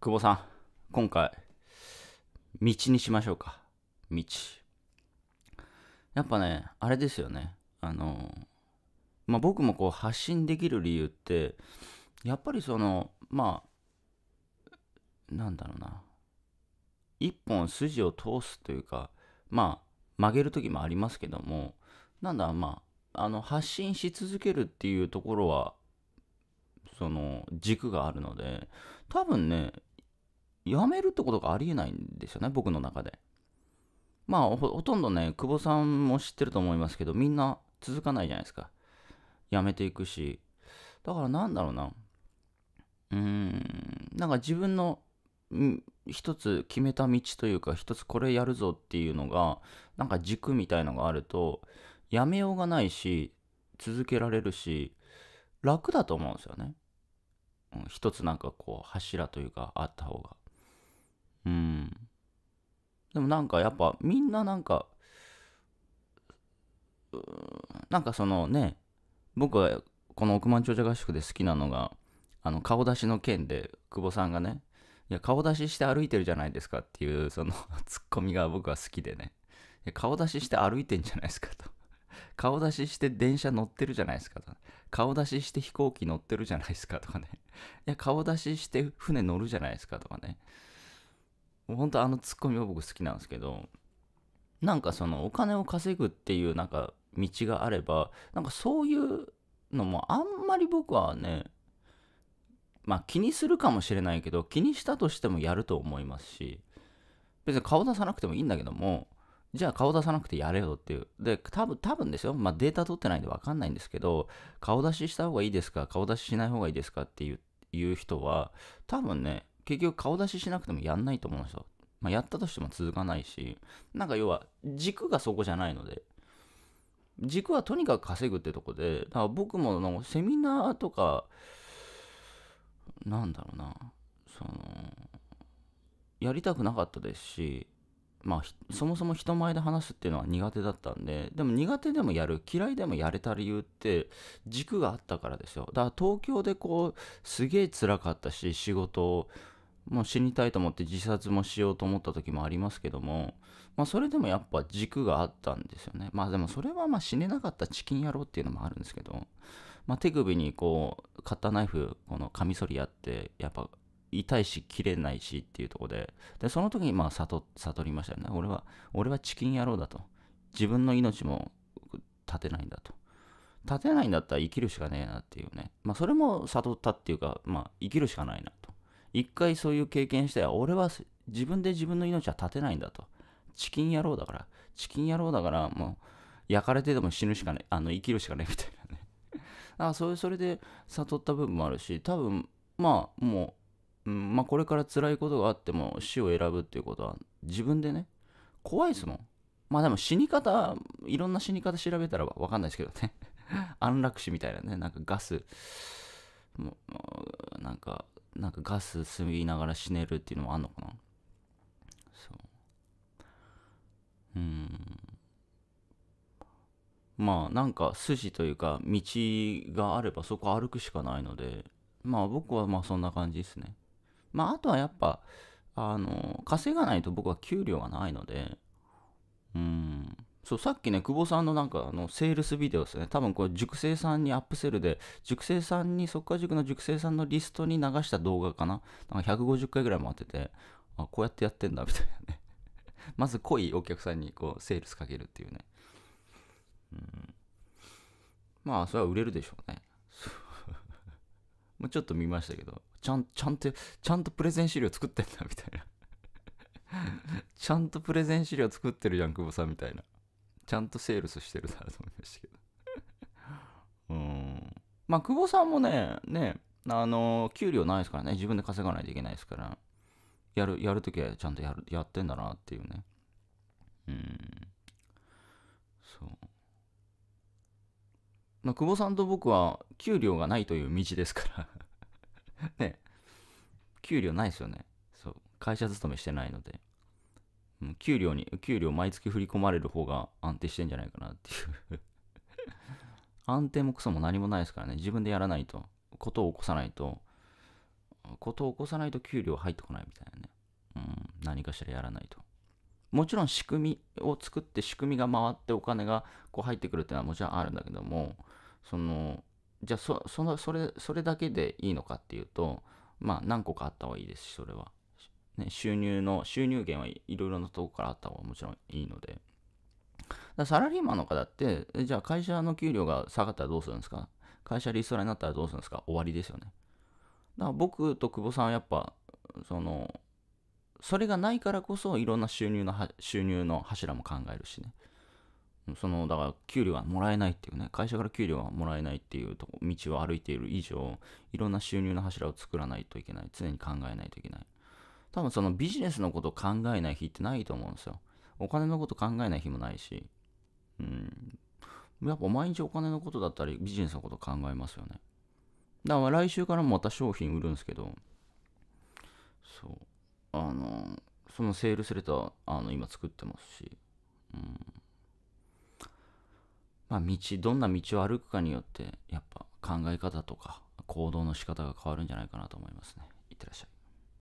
久保さん、今回、道にしましょうか。道。やっぱね、あれですよね。あの、まあ、僕もこう発信できる理由って、やっぱりその、まあ、なんだろうな。一本筋を通すというか、まあ、曲げる時もありますけども、なんだ、まあ、あの、発信し続けるっていうところは、その軸があるので多分ね辞めるってことがありえないんですよね、僕の中で。まあ、ほとんどね、久保さんも知ってると思いますけど、みんな続かないじゃないですか。辞めていくし。だからなんだろうな。うーん、なんか自分の、一つ決めた道というか、一つこれやるぞっていうのが、なんか軸みたいのがあると、やめようがないし、続けられるし、楽だと思うんですよね。うん、一つなんかこう柱というかあった方が。うんでもなんかやっぱみんななんかなんかそのね僕はこの億万長者合宿で好きなのがあの顔出しの件で久保さんがねいや顔出しして歩いてるじゃないですかっていうその ツッコミが僕は好きでね顔出しして歩いてんじゃないですかと顔出しして電車乗ってるじゃないですかと顔出しして飛行機乗ってるじゃないですかとかねいや顔出しして船乗るじゃないですかとかね本当あのツッコミは僕好きなんですけどなんかそのお金を稼ぐっていうなんか道があればなんかそういうのもあんまり僕はねまあ気にするかもしれないけど気にしたとしてもやると思いますし別に顔出さなくてもいいんだけどもじゃあ顔出さなくてやれよっていう。で、多分、多分ですよ。まあ、データ取ってないんで分かんないんですけど、顔出しした方がいいですか顔出ししない方がいいですかっていう人は、多分ね、結局顔出ししなくてもやんないと思うんですよ。まあ、やったとしても続かないし、なんか要は軸がそこじゃないので、軸はとにかく稼ぐってとこで、だから僕ものセミナーとか、なんだろうな、その、やりたくなかったですし、まあ、そもそも人前で話すっていうのは苦手だったんで、でも苦手でもやる、嫌いでもやれた理由って、軸があったからですよ。だから東京でこう、すげえ辛かったし、仕事を、もう死にたいと思って自殺もしようと思った時もありますけども、まあ、それでもやっぱ軸があったんですよね。まあでもそれはまあ死ねなかったチキン野郎っていうのもあるんですけど、まあ、手首にこう、カッターナイフ、このカミソリやって、やっぱ痛いし切れないしっていうとこで、で、その時にまあ悟悟りましたよね。俺は、俺はチキン野郎だと。自分の命も立てないんだと。立てないんだったら生きるしかねえなっていうね。まあそれも悟ったっていうか、まあ生きるしかないな。一回そういう経験した俺は自分で自分の命は絶てないんだと。チキン野郎だから、チキン野郎だから、もう、焼かれてでも死ぬしかね、あの、生きるしかね、みたいなね。あそれ、それで悟った部分もあるし、多分、まあ、もう、うん、まあ、これから辛いことがあっても死を選ぶっていうことは、自分でね、怖いですもん。まあでも死に方、いろんな死に方調べたらわかんないですけどね。安楽死みたいなね、なんかガス、もうなんかなんかガス吸いながら死ねるっていうのもあんのかなそううんまあなんか筋というか道があればそこ歩くしかないのでまあ僕はまあそんな感じですねまああとはやっぱあの稼がないと僕は給料がないのでうんそうさっきね、久保さんのなんかあのセールスビデオですね、多分これ、熟成さんにアップセルで、熟成さんに、そっか塾の熟成さんのリストに流した動画かな、なんか150回ぐらい回ってて、あこうやってやってんだみたいなね まず濃いお客さんにこうセールスかけるっていうね。うん、まあ、それは売れるでしょうね。もうちょっと見ましたけど、ちゃん、ちゃんと、ちゃんとプレゼン資料作ってんだみたいな ちゃんとプレゼン資料作ってるじゃん、久保さんみたいなちゃんとセールスしてるなと思いましたけど うんまあ久保さんもねねあの給料ないですからね自分で稼がないといけないですからやるやるときはちゃんとやるやってんだなっていうねうんそうまあ、久保さんと僕は給料がないという道ですから ね、給料ないですよね。そう。会社勤めしてないので。給料に、給料毎月振り込まれる方が安定してんじゃないかなっていう 安定もクソも何もないですからね。自分でやらないと。ことを起こさないと。ことを起こさないと給料入ってこないみたいなね。うん、何かしらやらないと。もちろん仕組みを作って仕組みが回ってお金がこう入ってくるっていうのはもちろんあるんだけども、その、じゃあそ、その、それ、それだけでいいのかっていうと、まあ何個かあった方がいいですし、それは。ね、収入の、収入源はいろいろなとこからあった方がもちろんいいので。だサラリーマンの方って、じゃあ会社の給料が下がったらどうするんですか会社リストラになったらどうするんですか終わりですよね。だから僕と久保さんはやっぱ、その、それがないからこそいろんな収入の収入の柱も考えるしね。その、だから給料はもらえないっていうね、会社から給料はもらえないっていう道を歩いている以上、いろんな収入の柱を作らないといけない。常に考えないといけない。多分そのビジネスのこと考えない日ってないと思うんですよ。お金のこと考えない日もないし、うん。やっぱ毎日お金のことだったりビジネスのこと考えますよね。だから来週からもまた商品売るんですけど、そう。あの、そのセールスレター、あの、今作ってますし、うん。まあ、道、どんな道を歩くかによって、やっぱ考え方とか行動の仕方が変わるんじゃないかなと思いますね。いってらっしゃい。